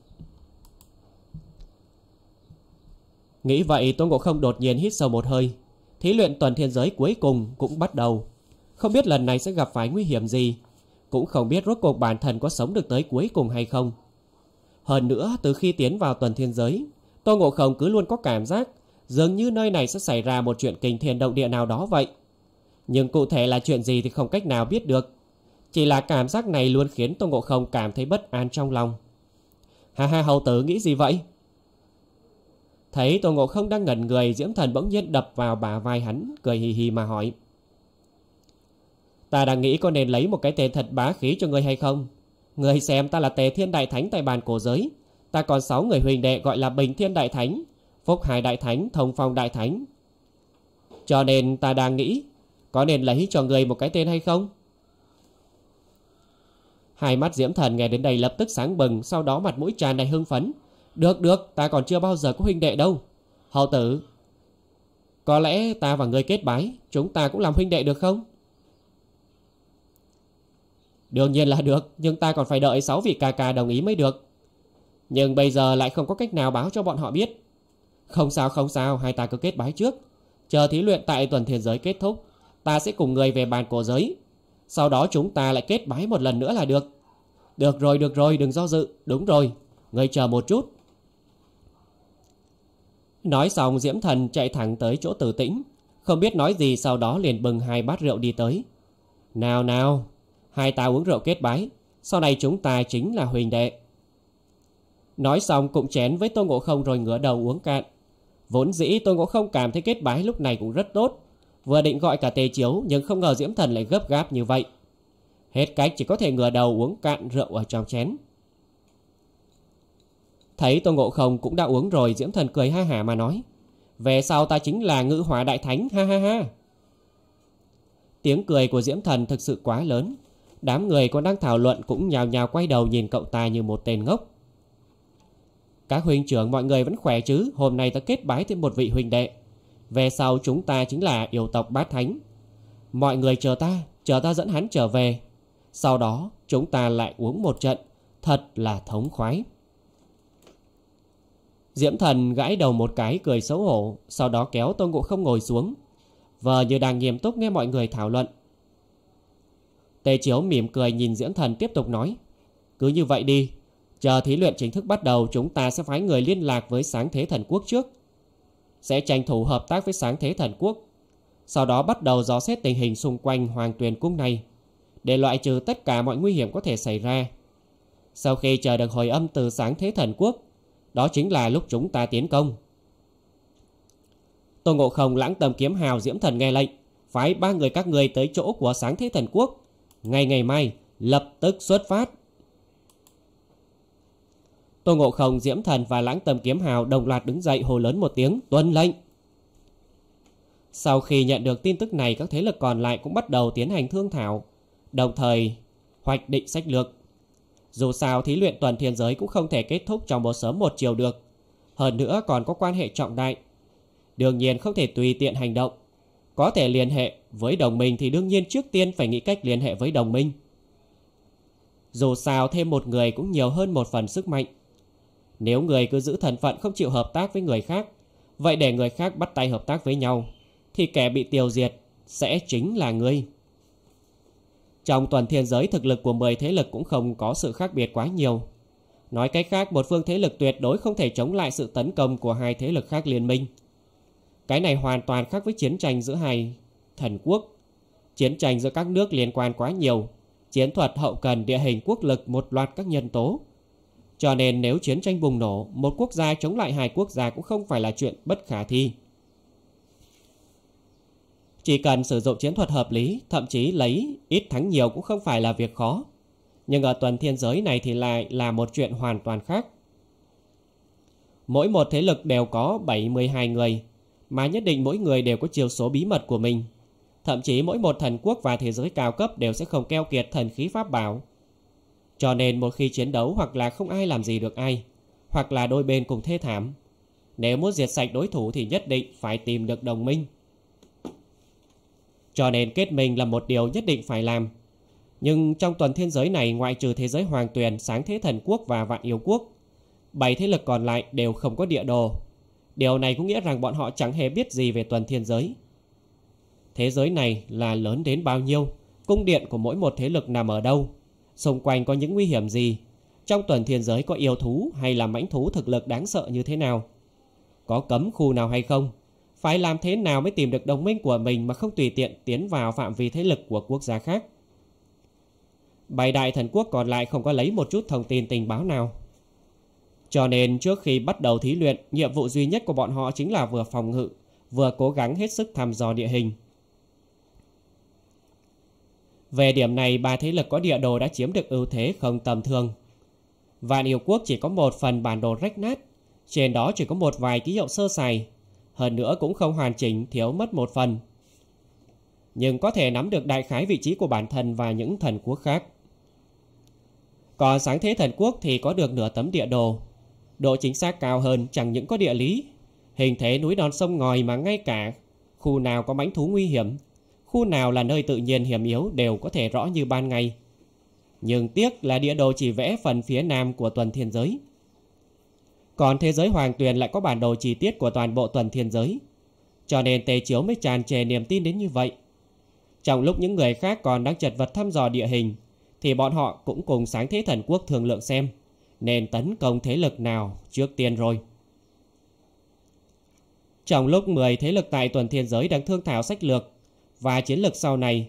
Nghĩ vậy Tô Ngộ Không đột nhiên hít sâu một hơi Thí luyện tuần thiên giới cuối cùng cũng bắt đầu không biết lần này sẽ gặp phải nguy hiểm gì Cũng không biết rốt cuộc bản thân có sống được tới cuối cùng hay không Hơn nữa từ khi tiến vào tuần thiên giới Tô Ngộ Không cứ luôn có cảm giác Dường như nơi này sẽ xảy ra một chuyện kinh thiên động địa nào đó vậy Nhưng cụ thể là chuyện gì thì không cách nào biết được Chỉ là cảm giác này luôn khiến Tô Ngộ Không cảm thấy bất an trong lòng Hà hà hầu tử nghĩ gì vậy? Thấy Tô Ngộ Không đang ngẩn người, Diễm Thần bỗng nhiên đập vào bả vai hắn, cười hì hì mà hỏi. Ta đang nghĩ có nên lấy một cái tên thật bá khí cho ngươi hay không? Ngươi xem ta là Tề Thiên Đại Thánh tại bàn cổ giới. Ta còn 6 người huynh đệ gọi là Bình Thiên Đại Thánh, Phúc Hải Đại Thánh, Thông Phong Đại Thánh. Cho nên ta đang nghĩ, có nên lấy cho ngươi một cái tên hay không? Hai mắt Diễm Thần nghe đến đây lập tức sáng bừng, sau đó mặt mũi tràn đầy hưng phấn. Được được, ta còn chưa bao giờ có huynh đệ đâu. Hậu tử, có lẽ ta và ngươi kết bái, chúng ta cũng làm huynh đệ được không? Đương nhiên là được, nhưng ta còn phải đợi 6 vị ca ca đồng ý mới được. Nhưng bây giờ lại không có cách nào báo cho bọn họ biết. Không sao không sao, hai ta cứ kết bái trước. Chờ thí luyện tại tuần thiên giới kết thúc, ta sẽ cùng người về bàn cổ giới. Sau đó chúng ta lại kết bái một lần nữa là được. Được rồi, được rồi, đừng do dự. Đúng rồi, người chờ một chút. Nói xong Diễm Thần chạy thẳng tới chỗ tử tĩnh. Không biết nói gì sau đó liền bừng hai bát rượu đi tới. Nào nào, hai ta uống rượu kết bái, sau này chúng ta chính là huỳnh đệ. Nói xong cũng chén với Tô Ngộ Không rồi ngửa đầu uống cạn. Vốn dĩ Tô Ngộ Không cảm thấy kết bái lúc này cũng rất tốt, vừa định gọi cả tề chiếu nhưng không ngờ Diễm Thần lại gấp gáp như vậy. Hết cách chỉ có thể ngửa đầu uống cạn rượu ở trong chén. Thấy Tô Ngộ Không cũng đã uống rồi Diễm Thần cười ha hả mà nói Về sau ta chính là ngự hỏa đại thánh ha ha ha Tiếng cười của Diễm Thần thực sự quá lớn Đám người còn đang thảo luận cũng nhào nhào quay đầu nhìn cậu ta như một tên ngốc. Các huynh trưởng mọi người vẫn khỏe chứ, hôm nay ta kết bái thêm một vị huynh đệ. Về sau chúng ta chính là yêu tộc bát thánh. Mọi người chờ ta, chờ ta dẫn hắn trở về. Sau đó chúng ta lại uống một trận, thật là thống khoái. Diễm thần gãi đầu một cái cười xấu hổ, sau đó kéo tôn Ngộ không ngồi xuống. Vờ như đang nghiêm túc nghe mọi người thảo luận, Tề Chiếu mỉm cười nhìn Diễn Thần tiếp tục nói Cứ như vậy đi Chờ thí luyện chính thức bắt đầu Chúng ta sẽ phái người liên lạc với sáng thế thần quốc trước Sẽ tranh thủ hợp tác với sáng thế thần quốc Sau đó bắt đầu dò xét tình hình xung quanh hoàng tuyền cung này Để loại trừ tất cả mọi nguy hiểm có thể xảy ra Sau khi chờ được hồi âm từ sáng thế thần quốc Đó chính là lúc chúng ta tiến công Tô Ngộ Không lãng tầm kiếm hào diễm thần nghe lệnh Phái ba người các người tới chỗ của sáng thế thần quốc Ngày ngày mai, lập tức xuất phát. Tô Ngộ Không, Diễm Thần và Lãng Tâm Kiếm Hào đồng loạt đứng dậy hồ lớn một tiếng, tuân lệnh. Sau khi nhận được tin tức này, các thế lực còn lại cũng bắt đầu tiến hành thương thảo, đồng thời hoạch định sách lược. Dù sao thí luyện tuần thiên giới cũng không thể kết thúc trong một sớm một chiều được, hơn nữa còn có quan hệ trọng đại. Đương nhiên không thể tùy tiện hành động, có thể liên hệ với đồng minh thì đương nhiên trước tiên phải nghĩ cách liên hệ với đồng minh. Dù sao thêm một người cũng nhiều hơn một phần sức mạnh. Nếu người cứ giữ thần phận không chịu hợp tác với người khác, vậy để người khác bắt tay hợp tác với nhau, thì kẻ bị tiêu diệt sẽ chính là ngươi. Trong toàn thiên giới thực lực của 10 thế lực cũng không có sự khác biệt quá nhiều. Nói cách khác, một phương thế lực tuyệt đối không thể chống lại sự tấn công của hai thế lực khác liên minh. Cái này hoàn toàn khác với chiến tranh giữa hai thần quốc. Chiến tranh giữa các nước liên quan quá nhiều, chiến thuật hậu cần địa hình quốc lực một loạt các nhân tố. Cho nên nếu chiến tranh bùng nổ, một quốc gia chống lại hai quốc gia cũng không phải là chuyện bất khả thi. Chỉ cần sử dụng chiến thuật hợp lý, thậm chí lấy ít thắng nhiều cũng không phải là việc khó. Nhưng ở tuần thiên giới này thì lại là một chuyện hoàn toàn khác. Mỗi một thế lực đều có 72 người, mà nhất định mỗi người đều có chiều số bí mật của mình. Thậm chí mỗi một thần quốc và thế giới cao cấp đều sẽ không keo kiệt thần khí pháp bảo. Cho nên một khi chiến đấu hoặc là không ai làm gì được ai, hoặc là đôi bên cùng thê thảm. Nếu muốn diệt sạch đối thủ thì nhất định phải tìm được đồng minh. Cho nên kết minh là một điều nhất định phải làm. Nhưng trong tuần thiên giới này ngoại trừ thế giới hoàng tuyền, sáng thế thần quốc và vạn yêu quốc, bảy thế lực còn lại đều không có địa đồ. Điều này cũng nghĩa rằng bọn họ chẳng hề biết gì về tuần thiên giới thế giới này là lớn đến bao nhiêu, cung điện của mỗi một thế lực nằm ở đâu, xung quanh có những nguy hiểm gì, trong tuần thiên giới có yêu thú hay là mãnh thú thực lực đáng sợ như thế nào, có cấm khu nào hay không, phải làm thế nào mới tìm được đồng minh của mình mà không tùy tiện tiến vào phạm vi thế lực của quốc gia khác. bài đại thần quốc còn lại không có lấy một chút thông tin tình báo nào. Cho nên trước khi bắt đầu thí luyện, nhiệm vụ duy nhất của bọn họ chính là vừa phòng ngự, vừa cố gắng hết sức thăm dò địa hình. Về điểm này ba thế lực có địa đồ đã chiếm được ưu thế không tầm thường. Vạn Yêu Quốc chỉ có một phần bản đồ rách nát, trên đó chỉ có một vài ký hiệu sơ sài, hơn nữa cũng không hoàn chỉnh thiếu mất một phần. Nhưng có thể nắm được đại khái vị trí của bản thân và những thần quốc khác. Còn sáng thế thần quốc thì có được nửa tấm địa đồ. Độ chính xác cao hơn chẳng những có địa lý, hình thế núi non sông ngòi mà ngay cả khu nào có mánh thú nguy hiểm khu nào là nơi tự nhiên hiểm yếu đều có thể rõ như ban ngày. Nhưng tiếc là địa đồ chỉ vẽ phần phía nam của tuần thiên giới. Còn thế giới hoàng tuyền lại có bản đồ chi tiết của toàn bộ tuần thiên giới. Cho nên tê Chiếu mới tràn trề niềm tin đến như vậy. Trong lúc những người khác còn đang chật vật thăm dò địa hình, thì bọn họ cũng cùng sáng thế thần quốc thường lượng xem, nên tấn công thế lực nào trước tiên rồi. Trong lúc 10 thế lực tại tuần thiên giới đang thương thảo sách lược và chiến lược sau này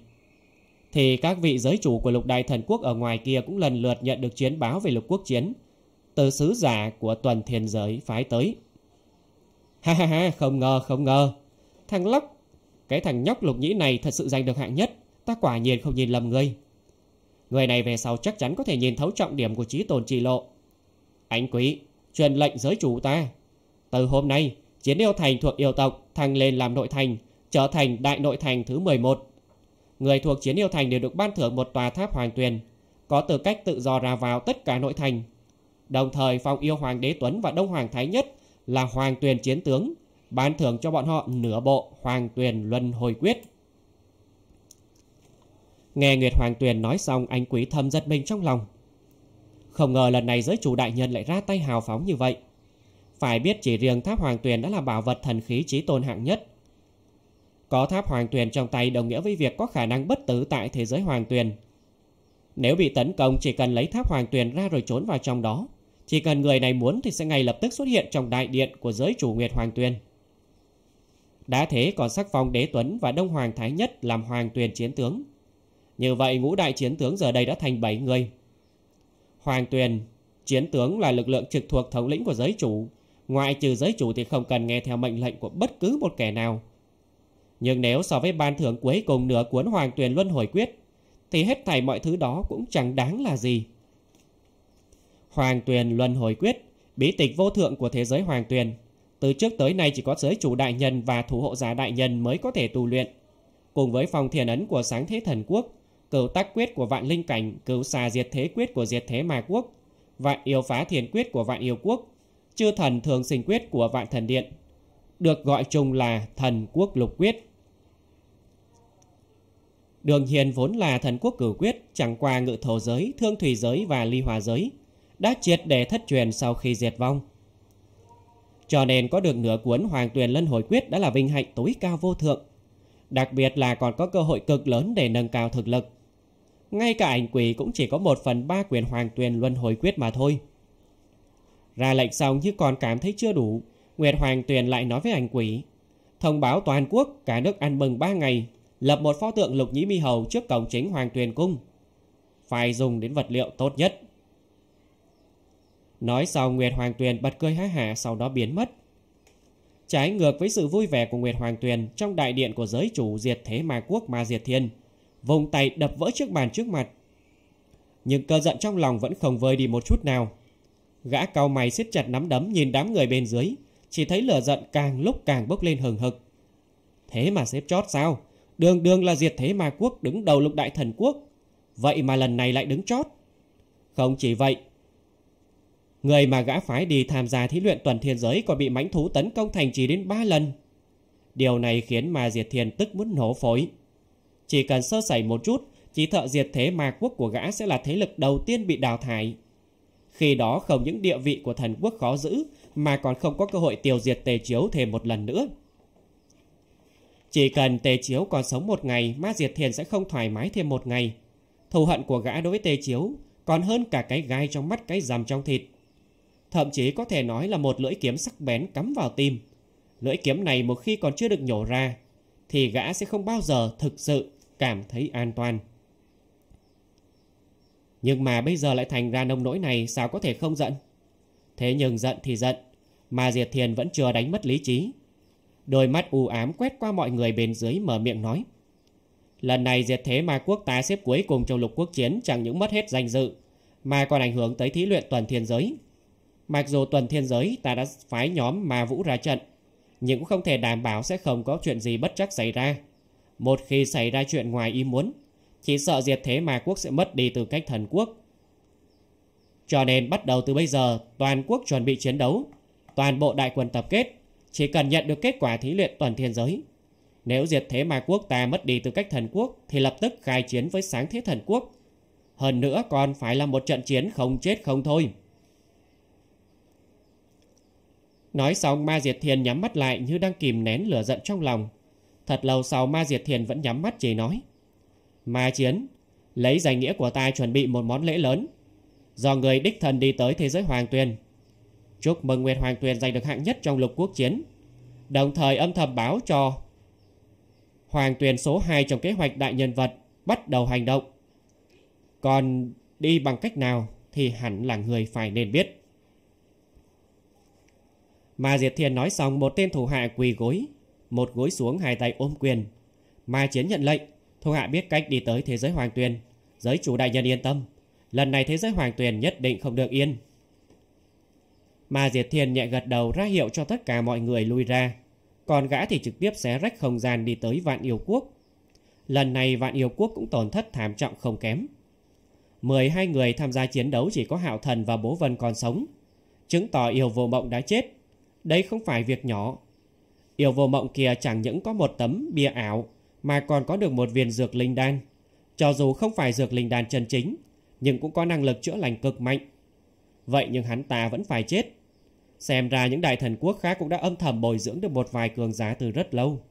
thì các vị giới chủ của lục đại thần quốc ở ngoài kia cũng lần lượt nhận được chiến báo về lục quốc chiến từ sứ giả của tuần thiên giới phái tới. [LAUGHS] Ha ha ha, không ngờ, không ngờ. Thằng Lóc, cái thằng nhóc lục nhĩ này thật sự giành được hạng nhất, ta quả nhiên không nhìn lầm ngươi. Người này về sau chắc chắn có thể nhìn thấu trọng điểm của trí tồn trị lộ. Ánh quý, truyền lệnh giới chủ ta. Từ hôm nay, chiến yêu thành thuộc yêu tộc, thăng lên làm nội thành, trở thành đại nội thành thứ 11. Người thuộc chiến yêu thành đều được ban thưởng một tòa tháp hoàng tuyền, có tư cách tự do ra vào tất cả nội thành. Đồng thời phong yêu hoàng đế Tuấn và Đông Hoàng Thái Nhất là hoàng tuyền chiến tướng, ban thưởng cho bọn họ nửa bộ hoàng tuyền luân hồi quyết. Nghe Nguyệt Hoàng Tuyền nói xong anh quý thâm giật mình trong lòng. Không ngờ lần này giới chủ đại nhân lại ra tay hào phóng như vậy. Phải biết chỉ riêng tháp hoàng tuyền đã là bảo vật thần khí trí tôn hạng nhất có tháp hoàng tuyền trong tay đồng nghĩa với việc có khả năng bất tử tại thế giới hoàng tuyền. Nếu bị tấn công chỉ cần lấy tháp hoàng tuyền ra rồi trốn vào trong đó. Chỉ cần người này muốn thì sẽ ngay lập tức xuất hiện trong đại điện của giới chủ Nguyệt Hoàng Tuyền. Đã thế còn sắc phong Đế Tuấn và Đông Hoàng Thái Nhất làm Hoàng Tuyền chiến tướng. Như vậy ngũ đại chiến tướng giờ đây đã thành 7 người. Hoàng Tuyền, chiến tướng là lực lượng trực thuộc thống lĩnh của giới chủ. Ngoại trừ giới chủ thì không cần nghe theo mệnh lệnh của bất cứ một kẻ nào. Nhưng nếu so với ban thưởng cuối cùng nửa cuốn Hoàng Tuyền Luân Hồi Quyết, thì hết thảy mọi thứ đó cũng chẳng đáng là gì. Hoàng Tuyền Luân Hồi Quyết, bí tịch vô thượng của thế giới Hoàng Tuyền, từ trước tới nay chỉ có giới chủ đại nhân và thủ hộ giả đại nhân mới có thể tu luyện. Cùng với phòng thiền ấn của sáng thế thần quốc, cửu tác quyết của vạn linh cảnh, cửu xà diệt thế quyết của diệt thế ma quốc, vạn yêu phá thiền quyết của vạn yêu quốc, chư thần thường sinh quyết của vạn thần điện, được gọi chung là thần quốc lục quyết. Đường Hiền vốn là thần quốc cửu quyết, chẳng qua ngự thổ giới, thương thủy giới và ly hòa giới, đã triệt để thất truyền sau khi diệt vong. Cho nên có được nửa cuốn Hoàng Tuyền Lân Hồi Quyết đã là vinh hạnh tối cao vô thượng. Đặc biệt là còn có cơ hội cực lớn để nâng cao thực lực. Ngay cả ảnh quỷ cũng chỉ có một phần ba quyền Hoàng Tuyền Luân Hồi Quyết mà thôi. Ra lệnh xong như còn cảm thấy chưa đủ, Nguyệt Hoàng Tuyền lại nói với ảnh quỷ. Thông báo toàn quốc cả nước ăn mừng ba ngày lập một pho tượng lục nhĩ mi hầu trước cổng chính hoàng tuyền cung phải dùng đến vật liệu tốt nhất nói xong nguyệt hoàng tuyền bật cười há hả sau đó biến mất trái ngược với sự vui vẻ của nguyệt hoàng tuyền trong đại điện của giới chủ diệt thế ma quốc ma diệt thiên vùng tay đập vỡ chiếc bàn trước mặt nhưng cơn giận trong lòng vẫn không vơi đi một chút nào gã cau mày siết chặt nắm đấm nhìn đám người bên dưới chỉ thấy lửa giận càng lúc càng bốc lên hừng hực thế mà xếp chót sao Đường đường là diệt thế ma quốc đứng đầu lục đại thần quốc. Vậy mà lần này lại đứng chót. Không chỉ vậy, người mà gã phái đi tham gia thí luyện tuần thiên giới còn bị mãnh thú tấn công thành trì đến ba lần. Điều này khiến ma diệt thiên tức muốn nổ phổi. Chỉ cần sơ sẩy một chút, chỉ thợ diệt thế ma quốc của gã sẽ là thế lực đầu tiên bị đào thải. Khi đó không những địa vị của thần quốc khó giữ mà còn không có cơ hội tiêu diệt tề chiếu thêm một lần nữa. Chỉ cần Tề Chiếu còn sống một ngày, Ma Diệt Thiền sẽ không thoải mái thêm một ngày. Thù hận của gã đối với Tề Chiếu còn hơn cả cái gai trong mắt cái rằm trong thịt. Thậm chí có thể nói là một lưỡi kiếm sắc bén cắm vào tim. Lưỡi kiếm này một khi còn chưa được nhổ ra, thì gã sẽ không bao giờ thực sự cảm thấy an toàn. Nhưng mà bây giờ lại thành ra nông nỗi này sao có thể không giận? Thế nhưng giận thì giận, mà Diệt Thiền vẫn chưa đánh mất lý trí. Đôi mắt u ám quét qua mọi người bên dưới mở miệng nói. Lần này diệt thế Ma quốc ta xếp cuối cùng trong lục quốc chiến chẳng những mất hết danh dự, mà còn ảnh hưởng tới thí luyện tuần thiên giới. Mặc dù tuần thiên giới ta đã phái nhóm Ma vũ ra trận, nhưng cũng không thể đảm bảo sẽ không có chuyện gì bất chắc xảy ra. Một khi xảy ra chuyện ngoài ý muốn, chỉ sợ diệt thế Ma quốc sẽ mất đi từ cách thần quốc. Cho nên bắt đầu từ bây giờ, toàn quốc chuẩn bị chiến đấu, toàn bộ đại quân tập kết, chỉ cần nhận được kết quả thí luyện toàn thiên giới Nếu diệt thế ma quốc ta mất đi tư cách thần quốc Thì lập tức khai chiến với sáng thế thần quốc Hơn nữa còn phải là một trận chiến không chết không thôi Nói xong ma diệt thiền nhắm mắt lại như đang kìm nén lửa giận trong lòng Thật lâu sau ma diệt thiền vẫn nhắm mắt chỉ nói Ma chiến Lấy danh nghĩa của ta chuẩn bị một món lễ lớn Do người đích thần đi tới thế giới hoàng tuyền Chúc mừng Nguyệt Hoàng Tuyền giành được hạng nhất trong lục quốc chiến Đồng thời âm thầm báo cho Hoàng Tuyền số 2 trong kế hoạch đại nhân vật Bắt đầu hành động Còn đi bằng cách nào Thì hẳn là người phải nên biết Mà Diệt Thiên nói xong Một tên thủ hạ quỳ gối Một gối xuống hai tay ôm quyền Ma Chiến nhận lệnh Thủ hạ biết cách đi tới thế giới Hoàng Tuyền Giới chủ đại nhân yên tâm Lần này thế giới Hoàng Tuyền nhất định không được yên mà Diệt Thiên nhẹ gật đầu ra hiệu cho tất cả mọi người lui ra. Còn gã thì trực tiếp xé rách không gian đi tới Vạn Yêu Quốc. Lần này Vạn Yêu Quốc cũng tổn thất thảm trọng không kém. 12 người tham gia chiến đấu chỉ có Hạo Thần và Bố Vân còn sống. Chứng tỏ Yêu Vô Mộng đã chết. Đây không phải việc nhỏ. Yêu Vô Mộng kia chẳng những có một tấm bia ảo mà còn có được một viên dược linh đan. Cho dù không phải dược linh đan chân chính, nhưng cũng có năng lực chữa lành cực mạnh. Vậy nhưng hắn ta vẫn phải chết. Xem ra những đại thần quốc khác cũng đã âm thầm bồi dưỡng được một vài cường giá từ rất lâu.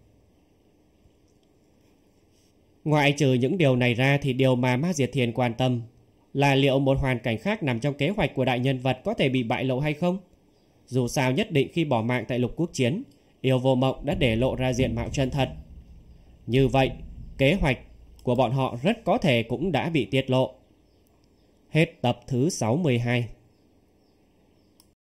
Ngoại trừ những điều này ra thì điều mà Ma Diệt Thiền quan tâm là liệu một hoàn cảnh khác nằm trong kế hoạch của đại nhân vật có thể bị bại lộ hay không? Dù sao nhất định khi bỏ mạng tại lục quốc chiến, Yêu Vô Mộng đã để lộ ra diện mạo chân thật. Như vậy, kế hoạch của bọn họ rất có thể cũng đã bị tiết lộ. Hết tập thứ 62